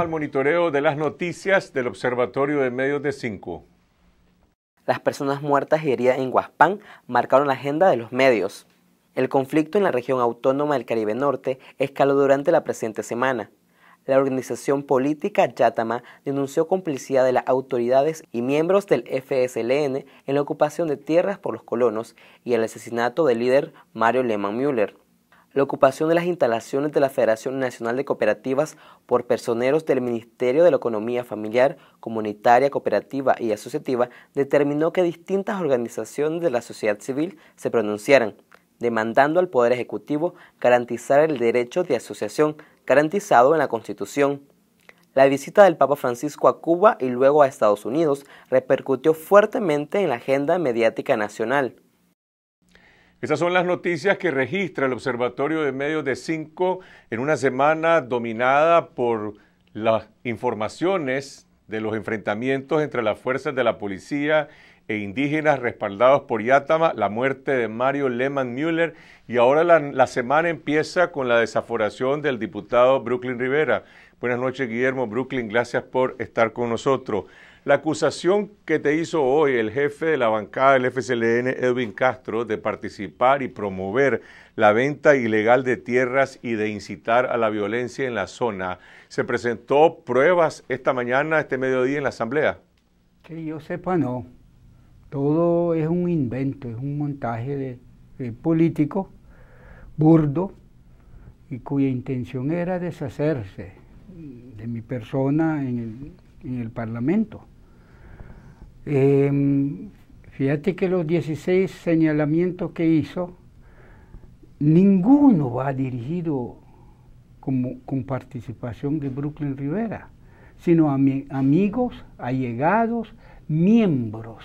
al monitoreo de las noticias del Observatorio de Medios de Cinco. Las personas muertas y heridas en Guaspán marcaron la agenda de los medios. El conflicto en la región autónoma del Caribe Norte escaló durante la presente semana. La organización política Yatama denunció complicidad de las autoridades y miembros del FSLN en la ocupación de tierras por los colonos y el asesinato del líder Mario Lehmann Müller la ocupación de las instalaciones de la Federación Nacional de Cooperativas por personeros del Ministerio de la Economía Familiar, Comunitaria, Cooperativa y Asociativa determinó que distintas organizaciones de la sociedad civil se pronunciaran, demandando al Poder Ejecutivo garantizar el derecho de asociación garantizado en la Constitución. La visita del Papa Francisco a Cuba y luego a Estados Unidos repercutió fuertemente en la agenda mediática nacional. Esas son las noticias que registra el Observatorio de Medios de Cinco en una semana dominada por las informaciones de los enfrentamientos entre las fuerzas de la policía e indígenas respaldados por Yatama, la muerte de Mario Lehmann Müller y ahora la semana empieza con la desaforación del diputado Brooklyn Rivera. Buenas noches Guillermo, Brooklyn, gracias por estar con nosotros. La acusación que te hizo hoy el jefe de la bancada del FCLN, Edwin Castro, de participar y promover la venta ilegal de tierras y de incitar a la violencia en la zona, ¿se presentó pruebas esta mañana, este mediodía en la Asamblea? Que yo sepa, no. Todo es un invento, es un montaje político burdo y cuya intención era deshacerse de mi persona en el Parlamento. Eh, fíjate que los 16 señalamientos que hizo, ninguno va dirigido con participación de Brooklyn Rivera, sino a amigos, allegados, miembros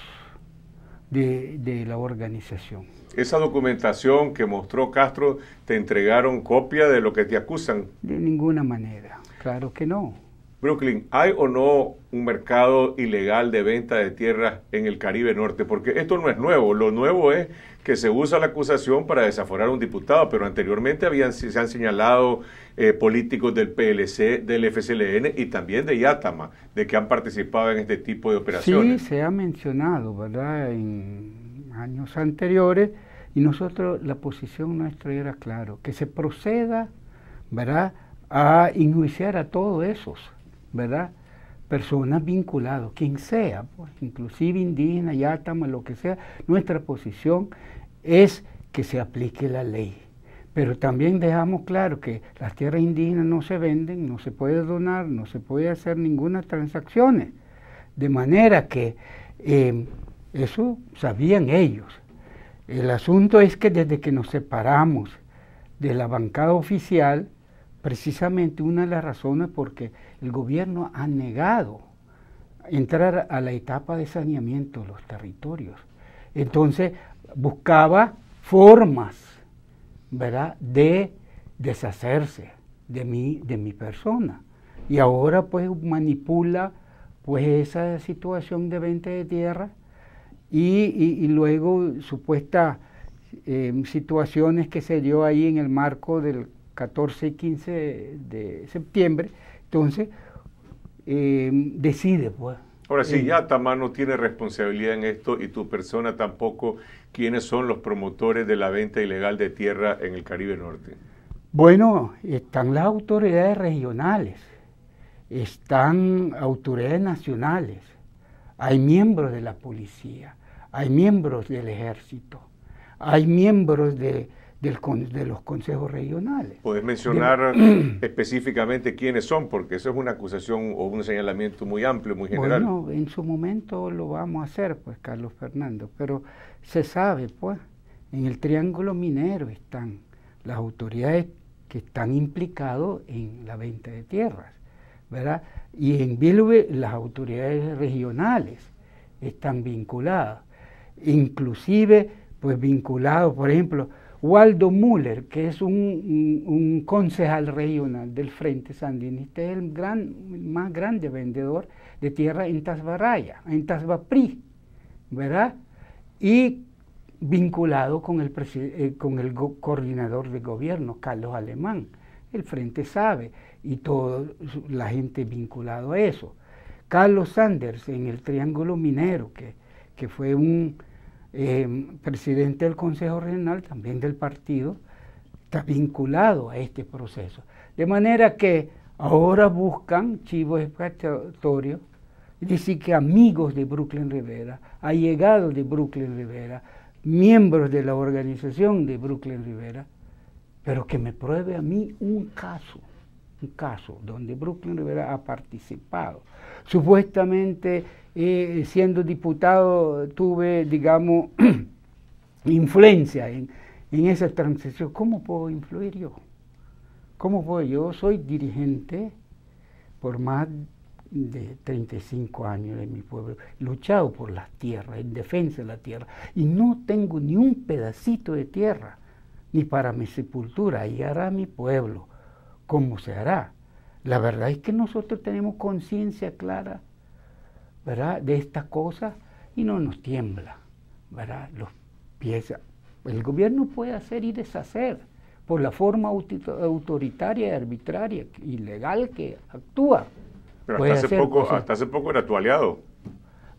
de, la organización. Esa documentación que mostró Castro, ¿te entregaron copia de lo que te acusan? De ninguna manera, claro que no. Brooklyn, ¿hay o no un mercado ilegal de venta de tierras en el Caribe Norte? Porque esto no es nuevo. Lo nuevo es que se usa la acusación para desaforar a un diputado, pero anteriormente habían, se han señalado eh, políticos del PLC, del FCLN y también de Yatama, de que han participado en este tipo de operaciones. Sí, se ha mencionado, ¿verdad?, en años anteriores, y nosotros, la posición nuestra era claro, que se proceda, ¿verdad?, a iniciar a todos esos ¿verdad? Personas vinculadas, quien sea, pues, inclusive indígena, estamos lo que sea, nuestra posición es que se aplique la ley. Pero también dejamos claro que las tierras indígenas no se venden, no se puede donar, no se puede hacer ninguna transacción. De manera que em, eso sabían ellos. El asunto es que desde que nos separamos de la bancada oficial, precisamente una de las razones porque el gobierno ha negado entrar a la etapa de saneamiento de los territorios. Entonces buscaba formas, ¿verdad?, de deshacerse de mi, de mi persona. Y ahora pues manipula pues esa situación de venta de tierra y, luego supuestas eh, situaciones que se dio ahí en el marco del 14 y 15 de septiembre. Entonces, em, decide, pues. Ahora sí, ya eh, Tamá no tiene responsabilidad en esto y tu persona tampoco. ¿Quiénes son los promotores de la venta ilegal de tierra en el Caribe Norte? Bueno, están las autoridades regionales, están autoridades nacionales, hay miembros de la policía, hay miembros del ejército, hay miembros de de los consejos regionales. ¿Puedes mencionar específicamente quiénes son? Porque eso es una acusación o un señalamiento muy amplio, muy general. Bueno, en su momento lo vamos a hacer, pues, Carlos Fernando, pero se sabe, pues, en el Triángulo Minero están las autoridades que están implicadas en la venta de tierras, ¿verdad? Y en Bilbe las autoridades regionales están vinculadas, inclusive, pues, vinculados, por ejemplo, Waldo Müller, que es un, concejal regional del Frente Sandinista, este es el, gran, más grande vendedor de tierra en Tasbaraya, en Tasbapri, ¿verdad? Y vinculado con el, eh, con el coordinador de gobierno, Carlos Alemán. El Frente sabe y toda la gente vinculada a eso. Carlos Sanders en el Triángulo Minero, que, que fue un Em, presidente del Consejo Regional, también del partido, está vinculado a este proceso. De manera que ahora buscan chivos expiatorios, es decir, que amigos de Brooklyn Rivera, allegados de Brooklyn Rivera, miembros de la organización de Brooklyn Rivera, pero que me pruebe a mí un caso, un caso donde Brooklyn Rivera ha participado. Supuestamente siendo diputado tuve, digamos, influencia en, esa transición. ¿Cómo puedo influir yo? ¿Cómo puedo? Yo soy dirigente por más de 35 años en mi pueblo, luchado por la tierra, en defensa de la tierra, y no tengo ni un pedacito de tierra, ni para mi sepultura, y hará mi pueblo, ¿Cómo se hará. La verdad es que nosotros tenemos conciencia clara de estas cosas y no nos tiembla ¿verdad? los pies. El gobierno puede hacer y deshacer por la forma autoritaria, arbitraria, legal que actúa. Pero hace, poco, hasta hace poco era tu aliado.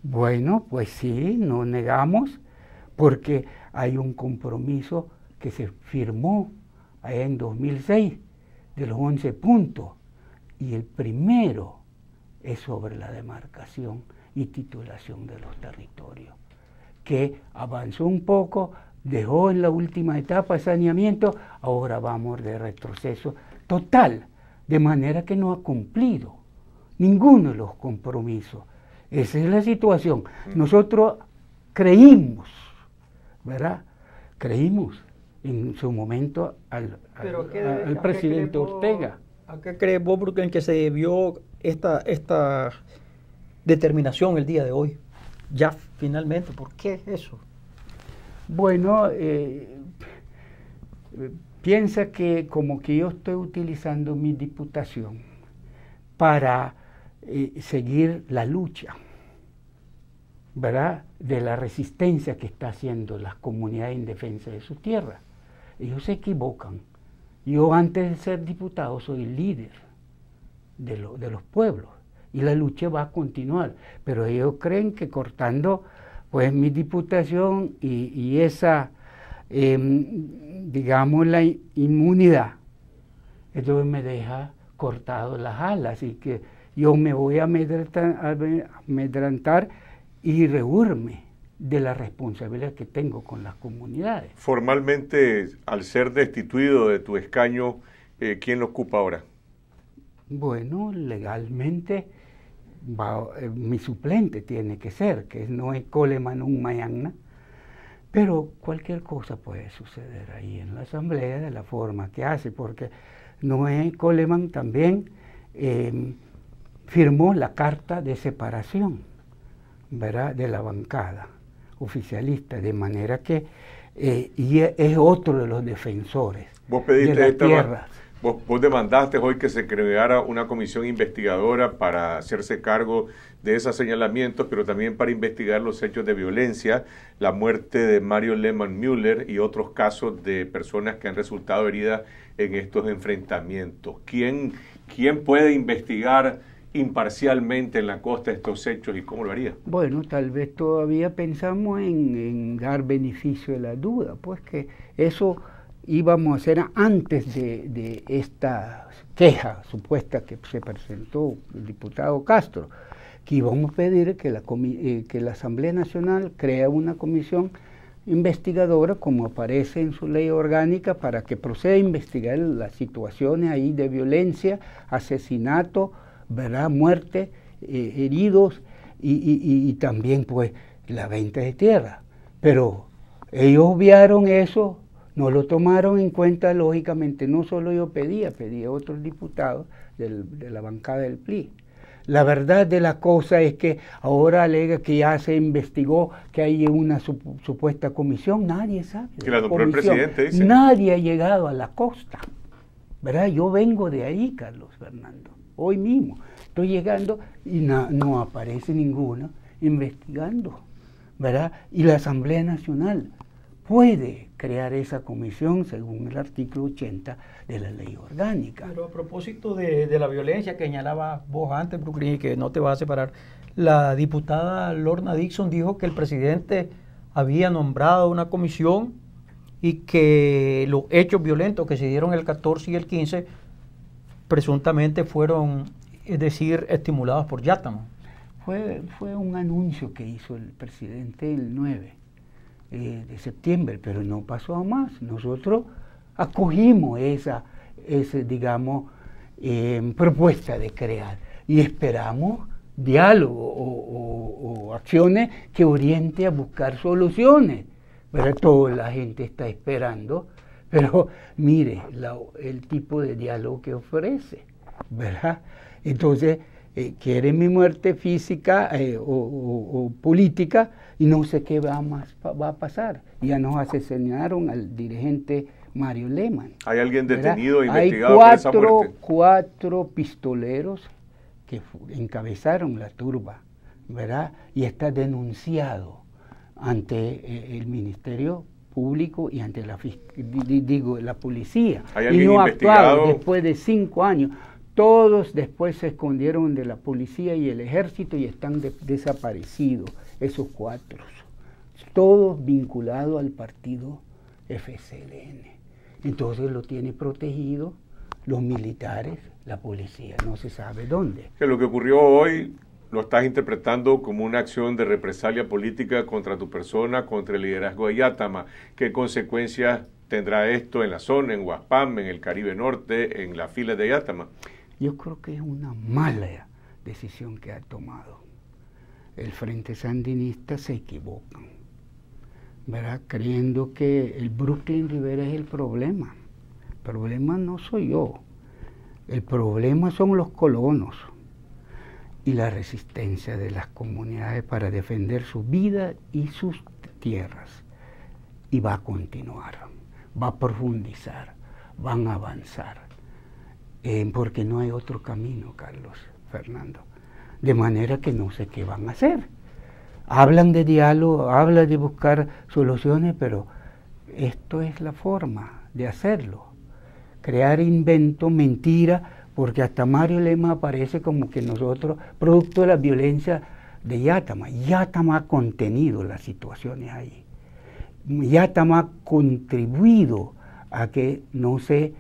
Bueno, pues sí, no negamos, porque hay un compromiso que se firmó en 2006 de los 11 puntos. Y el primero es sobre la demarcación y titulación de los territorios, que avanzó un poco, dejó en la última etapa el saneamiento, ahora vamos de retroceso total, de manera que no ha cumplido ninguno de los compromisos. Esa es la situación. Mm. Nosotros creímos, ¿verdad? Creímos en su momento al, al presidente Ortega. ¿A qué cree vos, en que se debió esta, esta determinación el día de hoy? Ya finalmente, ¿por qué eso? Bueno, eh, piensa que como que yo estoy utilizando mi diputación para eh, seguir la lucha, ¿verdad? De la resistencia que está haciendo las comunidades en defensa de su tierra. Ellos se equivocan yo antes de ser diputado soy líder de, los pueblos y la lucha va a continuar. Pero ellos creen que cortando pues mi diputación y, esa, em, digamos, la inmunidad, entonces me deja cortado las alas y que yo me voy a amedrentar, amedrentar y reúrme de la responsabilidad que tengo con las comunidades. Formalmente, al ser destituido de tu escaño, eh, ¿quién lo ocupa ahora? Bueno, legalmente eh, mi suplente tiene que ser, que no es Coleman un Mayagna, pero cualquier cosa puede suceder ahí en la asamblea de la forma que hace, porque Noé Coleman también em, firmó la carta de separación de la bancada oficialista, de manera que eh, y e, es otro de los defensores ¿Vos pediste de esta tierra. Vos, demandaste hoy que se creara una comisión investigadora para hacerse cargo de esos señalamientos, pero también para investigar los hechos de violencia, la muerte de Mario Lehmann Müller y otros casos de personas que han resultado heridas en estos enfrentamientos. ¿Quién, quién puede investigar? imparcialmente en la costa estos hechos y cómo lo haría? Bueno, tal vez todavía pensamos en, dar beneficio de la duda, pues que eso íbamos a hacer antes de, esta queja supuesta que se presentó el diputado Castro, que íbamos a pedir que la, eh, que la Asamblea Nacional crea una comisión investigadora, como aparece en su ley orgánica, para que proceda a investigar las situaciones ahí de violencia, asesinato, ¿verdad? Muerte, eh, heridos y, también pues la venta de tierra. Pero ellos obviaron eso, no lo tomaron en cuenta lógicamente, no solo yo pedía, pedía otros diputados de la bancada del PLI. La verdad de la cosa es que ahora alega que ya se investigó que hay una supuesta comisión, nadie sabe. Que presidente, Nadie ha llegado a la costa. ¿Verdad? Yo vengo de ahí, Carlos Fernando hoy mismo. Estoy llegando y no, aparece ninguno investigando, ¿verdad? Y la Asamblea Nacional puede crear esa comisión según el artículo 80 de la ley orgánica. Pero a propósito de, la violencia que señalabas vos antes, Brooklyn, y que no te vas a separar, la diputada Lorna Dixon dijo que el presidente había nombrado una comisión y que los hechos violentos que se dieron el 14 y el 15 presuntamente fueron, es decir, estimulados por Yátamo. Fue, fue un anuncio que hizo el presidente el 9 eh, de septiembre, pero no pasó a más. Nosotros acogimos esa, ese, digamos, em, propuesta de crear y esperamos diálogo o, o, acciones que oriente a buscar soluciones. Pero toda la gente está esperando pero mire el tipo de diálogo que ofrece, ¿verdad? Entonces, eh, quiere mi muerte física eh, o, política y no sé qué va, más, va a pasar. Ya nos asesinaron al dirigente Mario Lehman. ¿Hay alguien detenido e investigado cuatro, por esa muerte? cuatro pistoleros que encabezaron la turba, ¿verdad? Y está denunciado ante eh, el Ministerio público y ante la digo la policía y no actuaron después de cinco años todos después se escondieron de la policía y el ejército y están desaparecidos esos cuatro todos vinculados al partido FCLN entonces lo tiene protegido los militares la policía no se sabe dónde que lo que ocurrió hoy lo estás interpretando como una acción de represalia política contra tu persona, contra el liderazgo de Yatama. ¿Qué consecuencias tendrá esto en la zona, en Huaspam, en el Caribe Norte, en las filas de Yatama? Yo creo que es una mala decisión que ha tomado. El Frente Sandinista se equivoca, ¿verdad? Creyendo que el Brooklyn River es el problema. El problema no soy yo. El problema son los colonos y la resistencia de las comunidades para defender su vida y sus tierras. Y va a continuar, va a profundizar, van a avanzar, eh, porque no hay otro camino, Carlos Fernando. De manera que no sé qué van a hacer. Hablan de diálogo, hablan de buscar soluciones, pero esto es la forma de hacerlo. Crear invento, mentira, porque hasta Mario Lema aparece como que nosotros, producto de la violencia de Yatama, Yatama ha contenido las situaciones ahí, Yatama ha contribuido a que no se eh,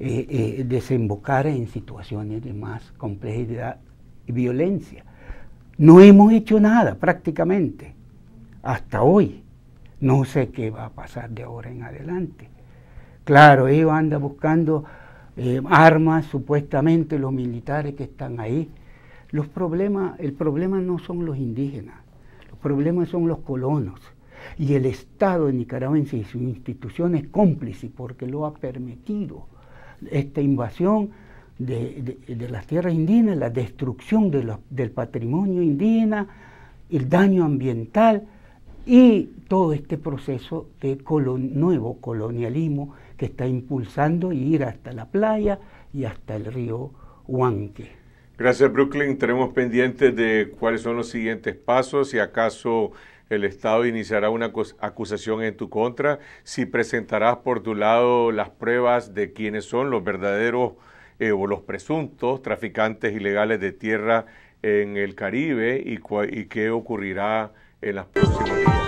eh, desembocara en situaciones de más complejidad y violencia. No hemos hecho nada prácticamente hasta hoy. No sé qué va a pasar de ahora en adelante. Claro, ellos anda buscando eh, armas, supuestamente los militares que están ahí. Los problemas, el problema no son los indígenas, los problemas son los colonos y el Estado de nicaragüense y sus instituciones cómplices porque lo ha permitido esta invasión de, las tierras indígenas, la destrucción del patrimonio indígena, el daño ambiental y todo este proceso de nuevo colonialismo que está impulsando ir hasta la playa y hasta el río Huanque. Gracias, Brooklyn. Tenemos pendientes de cuáles son los siguientes pasos, si acaso el Estado iniciará una acusación en tu contra, si presentarás por tu lado las pruebas de quiénes son los verdaderos eh, o los presuntos traficantes ilegales de tierra en el Caribe y, qué ocurrirá en las próximas días.